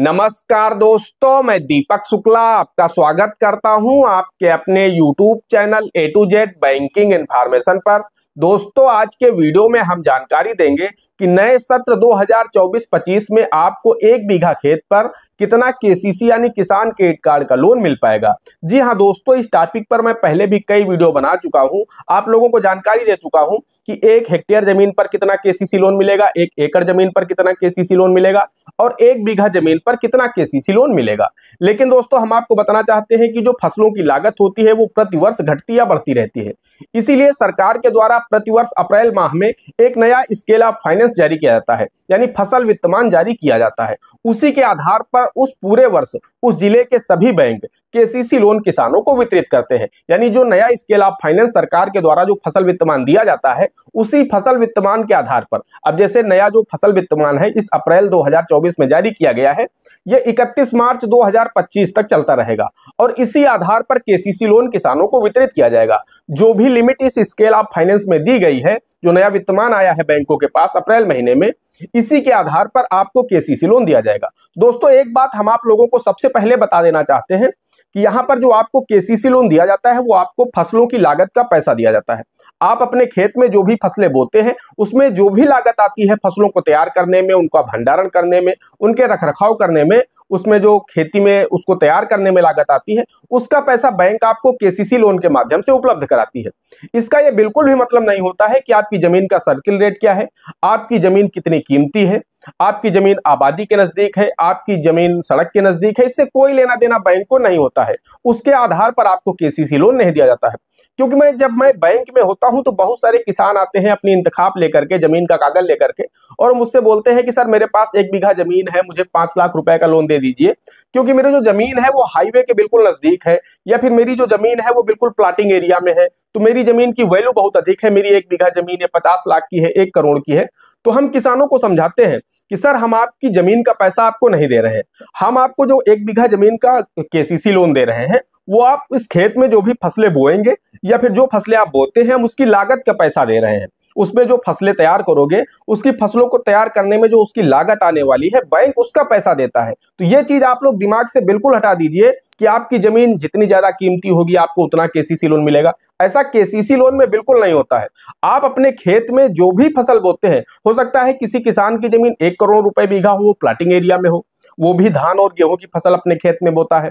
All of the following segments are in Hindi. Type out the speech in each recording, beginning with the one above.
नमस्कार दोस्तों मैं दीपक शुक्ला आपका स्वागत करता हूं आपके अपने YouTube channel A to Z banking information पर दोस्तों आज के वीडियो में हम जानकारी देंगे कि नए सत्र 2024-25 में आपको एक बीघा खेत पर कितना केसीसी यानी किसान क्रेडिट कार्ड का लोन मिल पाएगा जी हाँ दोस्तों इस टॉपिक पर मैं पहले भी कई वीडियो बना चुका हूँ आप लोगों को जानकारी दे चुका हूँ कि एक हेक्टेयर जमीन पर कितना के लोन मिलेगा एक एकड़ जमीन पर कितना के लोन मिलेगा और एक बीघा जमीन पर कितना के लोन मिलेगा लेकिन दोस्तों हम आपको बताना चाहते हैं कि जो फसलों की लागत होती है वो प्रतिवर्ष घटती या बढ़ती रहती है इसीलिए सरकार के द्वारा प्रतिवर्ष अप्रैल माह में एक नया स्केल ऑफ फाइनेंस जारी किया जाता है यानी फसल वित्तमान जारी किया जाता है उसी के आधार पर सरकार उस पूरे वर्ष उस जिले के सभी बैंक केसीसी लोन किसानों को वितरित करते हैं यानी जो नया स्केल ऑफ फाइनेंस सरकार के द्वारा जो फसल वित्तमान दिया जाता है उसी फसल वित्तमान के आधार पर अब जैसे नया जो फसल वित्तमान है इस अप्रैल 2024 में जारी किया गया है ये 31 मार्च 2025 तक चलता रहेगा और इसी आधार पर केसीसी लोन किसानों को वितरित किया जाएगा जो भी लिमिट इस स्केल ऑफ फाइनेंस में दी गई है जो नया वित्तमान आया है बैंकों के पास अप्रैल महीने में इसी के आधार पर आपको केसीसी लोन दिया जाएगा दोस्तों एक बात हम आप लोगों को सबसे पहले बता देना चाहते हैं कि यहाँ पर जो आपको केसीसी लोन दिया जाता है वो आपको फसलों की लागत का पैसा दिया जाता है आप अपने खेत में जो भी फसलें बोते हैं उसमें जो भी लागत आती है फसलों को तैयार करने में उनका भंडारण करने में उनके रखरखाव करने में उसमें जो खेती में उसको तैयार करने में लागत आती है उसका पैसा बैंक आपको केसीसी लोन के माध्यम से उपलब्ध कराती है इसका यह बिल्कुल भी मतलब नहीं होता है कि आपकी जमीन का सर्किल रेट क्या है आपकी जमीन कितनी कीमती है आपकी जमीन आबादी के नजदीक है आपकी जमीन सड़क के नजदीक है इससे कोई लेना देना बैंक को नहीं होता है उसके आधार पर आपको केसीसी लोन नहीं दिया जाता है क्योंकि मैं जब मैं बैंक में होता हूं तो बहुत सारे किसान आते हैं अपनी इंतखाब लेकर के जमीन का कागज लेकर के और मुझसे बोलते हैं कि सर मेरे पास एक बीघा जमीन है मुझे पांच लाख रुपए का लोन दे दीजिए क्योंकि मेरी जो जमीन है वो हाईवे के बिल्कुल नजदीक है या फिर मेरी जो जमीन है वो बिल्कुल प्लाटिंग एरिया में है तो मेरी जमीन की वैल्यू बहुत अधिक है मेरी एक बीघा जमीन है पचास लाख की है एक करोड़ की है तो हम किसानों को समझाते हैं कि सर हम आपकी जमीन का पैसा आपको नहीं दे रहे हैं हम आपको जो एक बीघा जमीन का केसीसी लोन दे रहे हैं वो आप इस खेत में जो भी फसलें बोएंगे या फिर जो फसलें आप बोते हैं हम उसकी लागत का पैसा दे रहे हैं उसमें जो फसलें तैयार करोगे उसकी फसलों को तैयार करने में जो उसकी लागत आने वाली है बैंक उसका पैसा देता है तो ये चीज आप लोग दिमाग से बिल्कुल हटा दीजिए कि आपकी जमीन जितनी ज्यादा कीमती होगी आपको उतना केसीसी लोन मिलेगा ऐसा केसीसी लोन में बिल्कुल नहीं होता है आप अपने खेत में जो भी फसल बोते हैं हो सकता है किसी किसान की जमीन एक करोड़ रुपए बीघा हो वो प्लाटिंग एरिया में हो वो भी धान और गेहूं की फसल अपने खेत में बोता है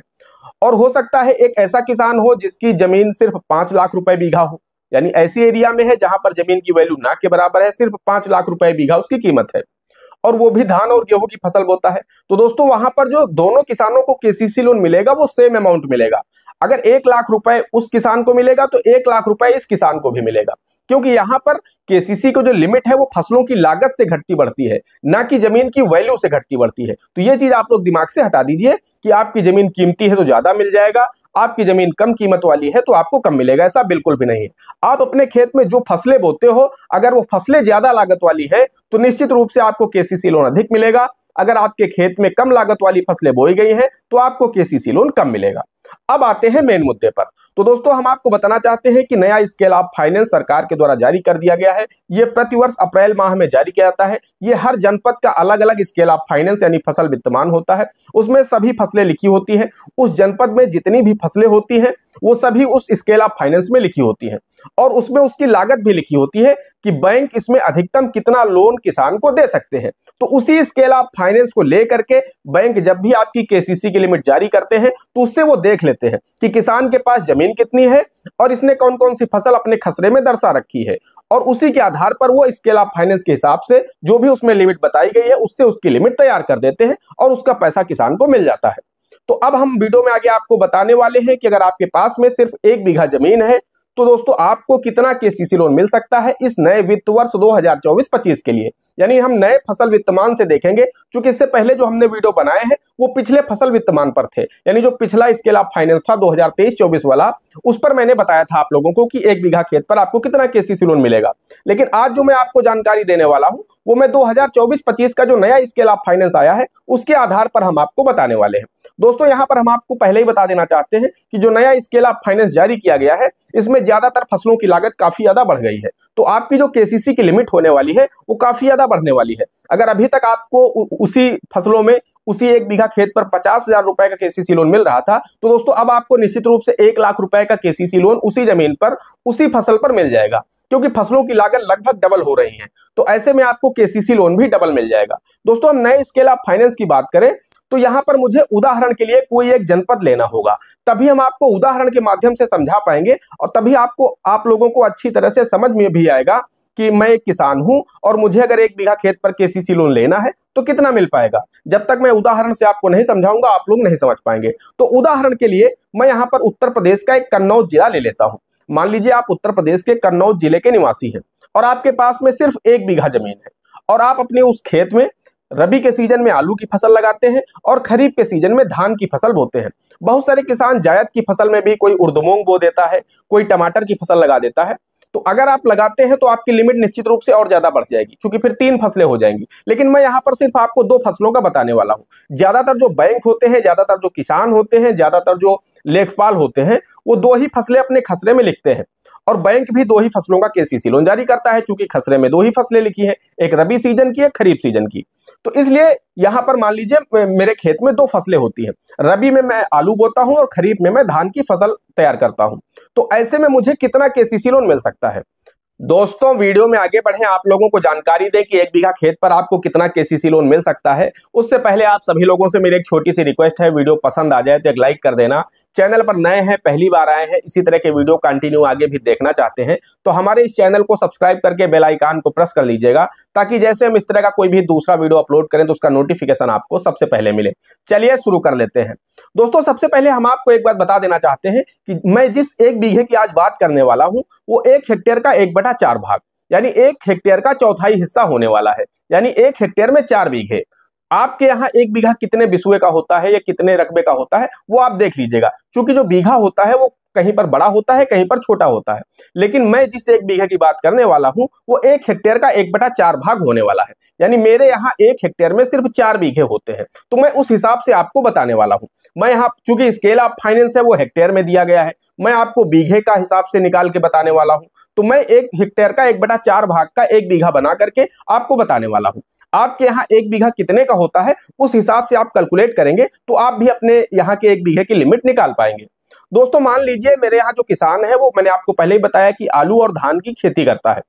और हो सकता है एक ऐसा किसान हो जिसकी जमीन सिर्फ पांच लाख रुपए बीघा हो यानी ऐसी एरिया में है जहां पर जमीन की वैल्यू ना के बराबर है सिर्फ पांच लाख रुपए बीघा उसकी कीमत है और वो भी धान और गेहूं की फसल बोता है तो दोस्तों वहां पर जो दोनों किसानों को केसीसी लोन मिलेगा वो सेम अमाउंट मिलेगा अगर एक लाख रुपए उस किसान को मिलेगा तो एक लाख रुपए इस किसान को भी मिलेगा क्योंकि यहां पर केसीसी को जो लिमिट है वो फसलों की लागत से घटती बढ़ती है ना कि जमीन की वैल्यू से घटती बढ़ती है तो ये चीज आप लोग दिमाग से हटा दीजिए कि आपकी जमीन कीमती है तो ज्यादा मिल जाएगा आपकी जमीन कम कीमत वाली है तो आपको कम मिलेगा ऐसा बिल्कुल भी नहीं है आप अपने खेत में जो फसलें बोते हो अगर वो फसलें ज्यादा लागत वाली है तो निश्चित रूप से आपको केसीसी लोन अधिक मिलेगा अगर आपके खेत में कम लागत वाली फसलें बोई गई हैं तो आपको केसीसी लोन कम मिलेगा अब आते हैं मेन मुद्दे पर तो दोस्तों हम आपको बताना चाहते हैं कि नया स्केल ऑफ फाइनेंस सरकार के द्वारा जारी कर दिया गया है ये प्रतिवर्ष अप्रैल माह में जारी किया जाता है ये हर जनपद का अलग अलग स्केल ऑफ फाइनेंस यानी फसल विद्यमान होता है उसमें सभी फसलें लिखी होती हैं उस जनपद में जितनी भी फसलें होती हैं वो सभी उस स्केल ऑफ फाइनेंस में लिखी होती हैं और उसमें उसकी लागत भी लिखी होती है कि बैंक इसमें अधिकतम कितना लोन किसान को दे सकते हैं तो उसी स्केल ऑफ फाइनेंस को लेकर के बैंक जब भी आपकी केसीसी की लिमिट जारी करते हैं तो उससे वो देख लेते हैं कि किसान के पास जमीन जमीन कितनी है और इसने कौन कौन सी फसल अपने खसरे में दर्शा रखी है और उसी के आधार पर वो स्केल ऑफ फाइनेंस के हिसाब से जो भी उसमें लिमिट बताई गई है उससे उसकी लिमिट तैयार कर देते हैं और उसका पैसा किसान को मिल जाता है तो अब हम वीडियो में आगे आपको बताने वाले हैं कि अगर आपके पास में सिर्फ एक बीघा जमीन है तो दोस्तों आपको कितना केसीसी लोन मिल सकता है इस नए वित्त वर्ष 2024-25 के लिए यानी हम नए फसल वित्तमान से देखेंगे क्योंकि इससे पहले जो हमने वीडियो बनाए हैं वो पिछले फसल वित्तमान पर थे यानी जो पिछला स्केल ऑफ फाइनेंस था 2023-24 वाला उस पर मैंने बताया था आप लोगों को कि एक बीघा खेत पर आपको कितना केसीसी लोन मिलेगा लेकिन आज जो मैं आपको जानकारी देने वाला हूँ वो मैं दो हजार का जो नया स्केल ऑफ फाइनेंस आया है उसके आधार पर हम आपको बताने वाले हैं दोस्तों यहाँ पर हम आपको पहले ही बता देना चाहते हैं कि जो नया स्केल ऑफ फाइनेंस जारी किया गया है इसमें ज्यादातर फसलों की लागत काफी ज्यादा बढ़ गई है तो आपकी जो केसीसी की लिमिट होने वाली है वो काफी ज्यादा बढ़ने वाली है अगर अभी तक आपको उसी फसलों में उसी एक बीघा खेत पर पचास हजार रुपए का केसीसी लोन मिल रहा था तो दोस्तों अब आपको निश्चित रूप से एक लाख रुपए का केसीसी लोन उसी जमीन पर उसी फसल पर मिल जाएगा क्योंकि फसलों की लागत लगभग डबल हो रही है तो ऐसे में आपको केसीसी लोन भी डबल मिल जाएगा दोस्तों हम नए स्केल ऑफ फाइनेंस की बात करें तो यहां पर मुझे उदाहरण के लिए कोई एक जनपद लेना होगा तभी हम आपको उदाहरण के माध्यम से समझा पाएंगे और तभी आपको आप लोगों को अच्छी तरह से समझ में भी आएगा कि मैं एक किसान हूं और मुझे अगर एक बीघा खेत पर केसीसी लोन लेना है तो कितना मिल पाएगा जब तक मैं उदाहरण से आपको नहीं समझाऊंगा आप लोग नहीं समझ पाएंगे तो उदाहरण के लिए मैं यहाँ पर उत्तर प्रदेश का एक कन्नौज जिला ले लेता हूँ मान लीजिए आप उत्तर प्रदेश के कन्नौज जिले के निवासी हैं और आपके पास में सिर्फ एक बीघा जमीन है और आप अपने उस खेत में रबी के सीजन में आलू की फसल लगाते हैं और खरीफ के सीजन में धान की फसल बोते हैं बहुत सारे किसान जायद की फसल में भी कोई उर्दमोंग बो देता है कोई टमाटर की फसल लगा देता है तो अगर आप लगाते हैं तो आपकी लिमिट निश्चित रूप से और ज्यादा बढ़ जाएगी क्योंकि फिर तीन फसलें हो जाएंगी लेकिन मैं यहाँ पर सिर्फ आपको दो फसलों का बताने वाला हूँ ज्यादातर जो बैंक होते हैं ज्यादातर जो किसान होते हैं ज्यादातर जो लेखपाल होते हैं वो दो ही फसलें अपने खसरे में लिखते हैं और बैंक भी दो ही फसलों का केसीसी लोन जारी करता है चूंकि खसरे में दो ही फसलें लिखी है एक रबी सीजन की एक खरीफ सीजन की तो इसलिए यहां पर मान लीजिए मेरे खेत में दो फसलें होती हैं रबी में मैं आलू बोता हूं और खरीफ में मैं धान की फसल तैयार करता हूं तो ऐसे में मुझे कितना केसीसी लोन मिल सकता है दोस्तों वीडियो में आगे बढ़े आप लोगों को जानकारी दें कि एक बीघा खेत पर आपको कितना केसीसी लोन मिल सकता है उससे पहले आप सभी लोगों से मेरी एक छोटी सी रिक्वेस्ट है वीडियो पसंद आ जाए तो एक लाइक कर देना चैनल पर नए हैं पहली बार आए हैं इसी तरह के वीडियो कंटिन्यू आगे भी देखना चाहते हैं तो हमारे इस चैनल को सब्सक्राइब करके बेल आइकान को प्रेस कर लीजिएगा ताकि जैसे हम इस तरह का कोई भी दूसरा वीडियो अपलोड करें तो उसका नोटिफिकेशन आपको सबसे पहले मिले चलिए शुरू कर लेते हैं दोस्तों सबसे पहले हम आपको एक बात बता देना चाहते हैं कि मैं जिस एक बीघे की आज बात करने वाला हूँ वो एक हेक्टेयर का एक बटा चार भाग यानी एक हेक्टेयर का चौथाई हिस्सा होने वाला है यानी एक हेक्टेयर में चार बीघे आपके यहाँ एक बीघा कितने बिसुए का होता है या कितने रकबे का होता है वो आप देख लीजिएगा क्योंकि जो बीघा होता है वो कहीं पर बड़ा होता है कहीं पर छोटा होता है लेकिन मैं जिस एक बीघे की बात करने वाला हूँ वो एक हेक्टेयर का एक बटा चार भाग होने वाला है यानी मेरे यहाँ एक हेक्टेयर में सिर्फ चार बीघे होते हैं तो मैं उस हिसाब से आपको बताने वाला हूँ मैं यहाँ चूंकि स्केल ऑफ फाइनेंस है वो हेक्टेयर में दिया गया है मैं आपको बीघे का हिसाब से निकाल के बताने वाला हूँ तो मैं एक हेक्टेयर का एक बटा चार भाग का एक बीघा बना करके आपको बताने वाला हूँ आपके यहाँ एक बीघा कितने का होता है उस हिसाब से आप कैलकुलेट करेंगे तो आप भी अपने यहाँ के एक बीघे की लिमिट निकाल पाएंगे दोस्तों मान लीजिए मेरे यहाँ जो किसान है वो मैंने आपको पहले ही बताया कि आलू और धान की खेती करता है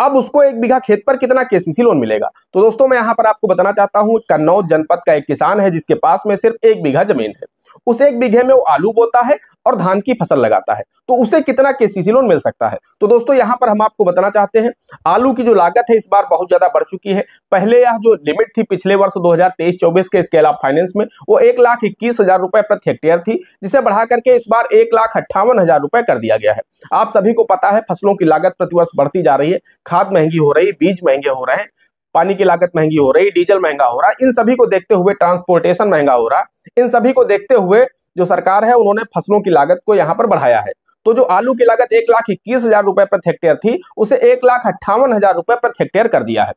अब उसको एक बीघा खेत पर कितना केसीसी लोन मिलेगा तो दोस्तों मैं यहाँ पर आपको बताना चाहता हूँ कन्नौज जनपद का एक किसान है जिसके पास में सिर्फ एक बीघा जमीन है उस एक बीघे में वो आलू बोता है और धान की फसल लगाता है तो उसे कितना केसीसी लोन मिल सकता है तो दोस्तों यहाँ पर हम आपको बताना चाहते हैं आलू की जो लागत है इस बार बहुत ज्यादा बढ़ चुकी है पहले यह जो लिमिट थी पिछले वर्ष 2023-24 के स्केल ऑफ फाइनेंस में वो एक लाख इक्कीस हजार रुपए प्रति हेक्टेयर थी जिसे बढ़ा करके इस बार एक लाख अट्ठावन हजार रुपए कर दिया गया है आप सभी को पता है फसलों की लागत प्रतिवर्ष बढ़ती जा रही है खाद महंगी हो रही है बीज महंगे हो रहे हैं पानी की लागत महंगी हो रही डीजल महंगा हो रहा इन सभी को देखते हुए ट्रांसपोर्टेशन महंगा हो रहा इन सभी को देखते हुए जो सरकार है उन्होंने फसलों की लागत को यहाँ पर बढ़ाया है तो जो आलू की लागत एक लाख इक्कीस हजार रुपए प्रति हेक्टेयर थी उसे एक लाख अट्ठावन हजार रुपए प्रति हेक्टेयर कर दिया है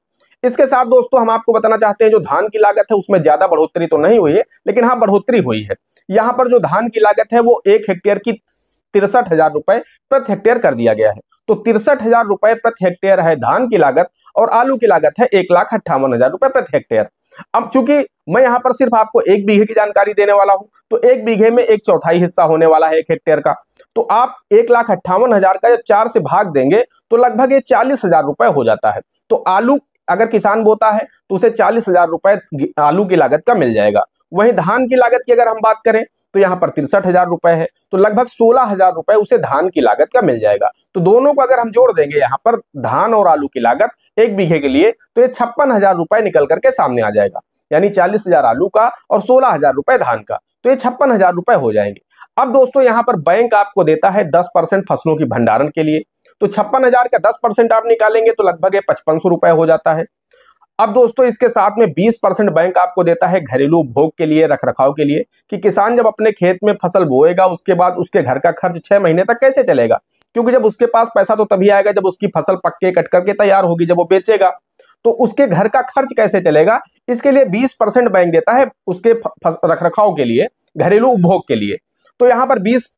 इसके साथ दोस्तों हम आपको बताना चाहते हैं जो धान की लागत है उसमें ज्यादा बढ़ोतरी तो नहीं हुई है लेकिन हाँ बढ़ोतरी हुई है यहाँ पर जो धान की लागत है वो एक हेक्टेयर की तिरसठ हजार रुपए प्रति हेक्टेयर कर दिया गया है तो तिरसठ हजार रुपए प्रति हेक्टेयर है धान की लागत और आलू की लागत है एक लाख अट्ठावन हजार रुपए प्रति हेक्टेयर अब चूंकि मैं यहां पर सिर्फ आपको एक बीघे की जानकारी देने वाला हूं तो एक बीघे में एक चौथाई हिस्सा होने वाला है एक हेक्टेयर का तो आप एक लाख अट्ठावन हजार का जब चार से भाग देंगे तो लगभग ये चालीस हजार रुपए हो जाता है तो आलू अगर किसान बोता है तो उसे चालीस हजार रुपए आलू की लागत का मिल जाएगा वही धान की लागत की अगर हम बात करें तो यहाँ पर तिरसठ हजार रुपए है तो लगभग सोलह हजार रुपए उसे धान की लागत का मिल जाएगा तो दोनों को अगर हम जोड़ देंगे यहाँ पर धान और आलू की लागत एक बीघे के लिए तो ये छप्पन हजार रुपए निकल करके सामने आ जाएगा यानी चालीस हजार आलू का और सोलह हजार रुपए धान का तो ये छप्पन हजार रुपए हो जाएंगे अब दोस्तों यहाँ पर बैंक आपको देता है दस परसेंट फसलों की भंडारण के लिए तो छप्पन हजार का दस परसेंट आप निकालेंगे तो लगभग ये पचपन सौ रुपए हो जाता है अब दोस्तों इसके साथ में 20 परसेंट बैंक आपको देता है घरेलू भोग के लिए रख रखाव के लिए कि किसान जब अपने खेत में फसल बोएगा उसके बाद उसके घर का खर्च छह महीने तक कैसे चलेगा क्योंकि जब उसके पास पैसा तो तभी आएगा जब उसकी फसल पक्के कट करके तैयार होगी जब वो बेचेगा तो उसके घर का खर्च कैसे चलेगा इसके लिए बीस परसेंट बैंक देता है उसके रख रखाव के लिए घरेलू उपभोग के लिए तो यहाँ पर बीस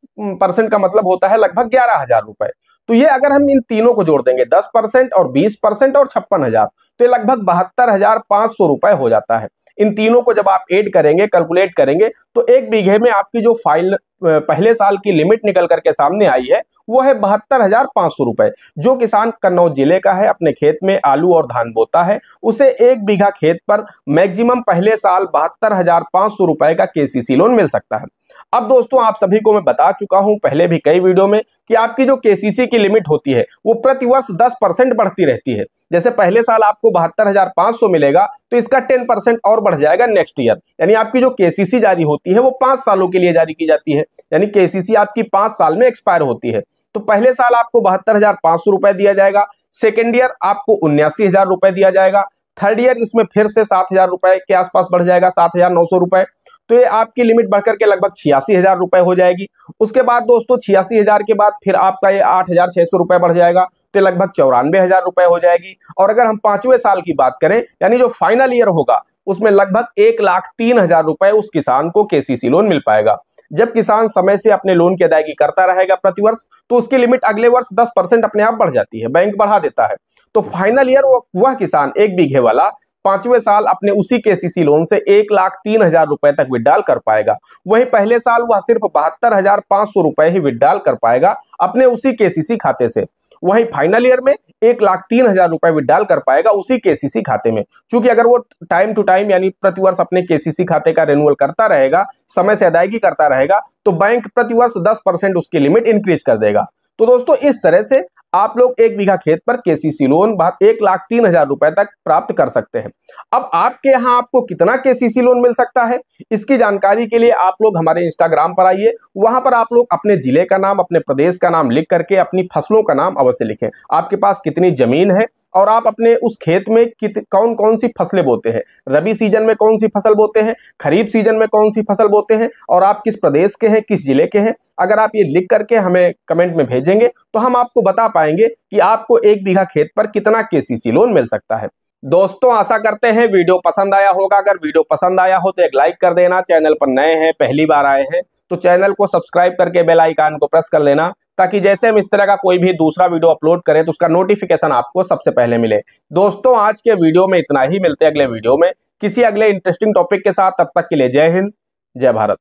परसेंट का मतलब होता है लगभग ग्यारह हजार रुपए तो ये अगर हम इन तीनों को जोड़ देंगे दस परसेंट और बीस परसेंट और छप्पन हजार तो ये लगभग बहत्तर हजार पांच सौ रुपए हो जाता है इन तीनों को जब आप एड करेंगे कैलकुलेट करेंगे तो एक बीघे में आपकी जो फाइल पहले साल की लिमिट निकल करके सामने आई है वो है बहत्तर हजार पांच सौ रुपए जो किसान कन्नौज जिले का है अपने खेत में आलू और धान बोता है उसे एक बीघा खेत पर मैक्सिमम पहले साल बहत्तर हजार पांच सौ रुपए का केसीसी लोन मिल सकता है अब दोस्तों आप सभी को मैं बता चुका हूं पहले भी कई वीडियो में कि आपकी जो केसीसी की लिमिट होती है वो प्रतिवर्ष दस परसेंट बढ़ती रहती है जैसे पहले साल आपको बहत्तर हजार पांच सौ मिलेगा तो इसका टेन परसेंट और बढ़ जाएगा नेक्स्ट ईयर यानी आपकी जो केसीसी जारी होती है वो पांच सालों के लिए जारी की जाती है यानी केसीसी आपकी पांच साल में एक्सपायर होती है तो पहले साल आपको बहत्तर हजार पांच सौ रुपए दिया जाएगा सेकेंड ईयर आपको उन्यासी हजार रुपए दिया जाएगा थर्ड ईयर इसमें फिर से सात हजार रुपए के आसपास बढ़ जाएगा सात हजार नौ सौ रुपए तो ये आपकी लिमिट बढ़कर के लगभग छियासी हजार रुपए हो जाएगी उसके बाद दोस्तों छियासी हजार के बाद फिर आपका ये आठ हजार छह सौ रुपए बढ़ जाएगा तो लगभग चौरानवे हजार रुपए हो जाएगी और अगर हम पांचवें साल की बात करें यानी जो फाइनल ईयर होगा उसमें लगभग एक लाख तीन हजार रुपए उस किसान को केसीसी लोन मिल पाएगा जब किसान समय से अपने लोन की अदायगी करता रहेगा प्रतिवर्ष तो उसकी लिमिट अगले वर्ष दस परसेंट अपने आप बढ़ जाती है बैंक बढ़ा देता है तो फाइनल ईयर वह किसान एक बीघे वाला पांचवें साल अपने उसी के लोन से एक लाख तीन हजार रुपए तक विड्राल कर पाएगा वहीं पहले साल वह सिर्फ बहत्तर हजार पांच सौ रुपए ही विड्राल कर पाएगा अपने उसी के खाते से वहीं फाइनल ईयर में एक लाख तीन हजार रुपए विड्राल कर पाएगा उसी के खाते में क्योंकि अगर वो टाइम टू टाइम यानी प्रतिवर्ष अपने के खाते का रिन्यूअल करता रहेगा समय से अदायगी करता रहेगा तो बैंक प्रतिवर्ष दस परसेंट उसकी लिमिट इंक्रीज कर देगा तो दोस्तों इस तरह से आप लोग एक बीघा खेत पर केसीसी लोन एक लाख तीन हजार रुपए तक प्राप्त कर सकते हैं अब आपके यहाँ आपको कितना केसीसी लोन मिल सकता है इसकी जानकारी के लिए आप लोग हमारे इंस्टाग्राम पर आइए वहां पर आप लोग अपने जिले का नाम अपने प्रदेश का नाम लिख करके अपनी फसलों का नाम अवश्य लिखें आपके पास कितनी जमीन है और आप अपने उस खेत में कित कौन कौन सी फसलें बोते हैं रबी सीजन में कौन सी फसल बोते हैं खरीफ सीजन में कौन सी फसल बोते हैं और आप किस प्रदेश के हैं किस जिले के हैं अगर आप ये लिख करके हमें कमेंट में भेजेंगे तो हम आपको बता पाएंगे कि आपको एक बीघा खेत पर कितना के लोन मिल सकता है दोस्तों आशा करते हैं वीडियो पसंद आया होगा अगर वीडियो पसंद आया हो तो एक लाइक कर देना चैनल पर नए हैं पहली बार आए हैं तो चैनल को सब्सक्राइब करके बेल आइकन को प्रेस कर लेना ताकि जैसे हम इस तरह का कोई भी दूसरा वीडियो अपलोड करें तो उसका नोटिफिकेशन आपको सबसे पहले मिले दोस्तों आज के वीडियो में इतना ही मिलते हैं अगले वीडियो में किसी अगले इंटरेस्टिंग टॉपिक के साथ तब तक के लिए जय हिंद जय भारत